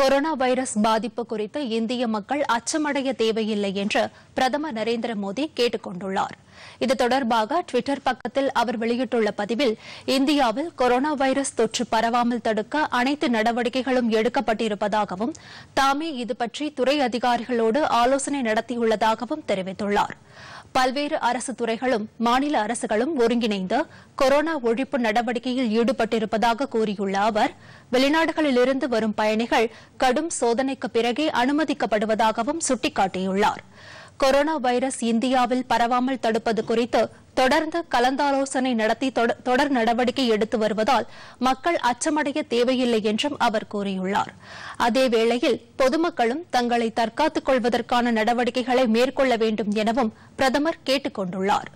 corona virus பாதிப்பு குறித்து இந்திய மக்கள் அச்சமடைய தேவையில்லை என்று பிரதமர் நரேந்திர மோடி கேட்டுக் கொண்டுள்ளார் இது தொடர்பாக டுவிட்டர் பக்கத்தில் அவர் வெளியிட்டுள்ள பதிவில் இந்தியாவில் கொரோனா வைரஸ் தொற்று பரவாமல் தடுக்க அனைத்து நடவடிக்கைகளும் எடுக்கப்பட்டிருப்பதாகவும் தாமே இது பற்றி துறை அதிகாரிகளோடு ஆலோசனை நடத்தியுள்ளதாகவும் தெரிவித்துள்ளார் பல்வேறு அரசு துறைகளும் மாநில அரசுகளும் ஒருங்கிணைந்து கொரோனா ஒழிப்பு நடவடிக்கையில் ஈடுபட்டிருப்பதாக கூறியுள்ள அவர் வெளிநாடுகளிலிருந்து வரும் பயணிகள் கடும் சோதனைக்கு பிறகே அனுமதிக்கப்படுவதாகவும் சுட்டிக்காட்டியுள்ளார் கொரோனா வைரஸ் இந்தியாவில் பரவாமல் தடுப்பது குறித்து தொடர்ந்து கலந்தாலோசனை நடத்தி தொடர் நடவடிக்கை எடுத்து வருவதால் மக்கள் அச்சமடைய தேவையில்லை என்றும் அவர் கூறியுள்ளார் அதேவேளையில் பொதுமக்களும் தங்களை தற்காத்துக் கொள்வதற்கான நடவடிக்கைகளை மேற்கொள்ள வேண்டும் எனவும் பிரதமர் கேட்டுக் கொண்டுள்ளாா்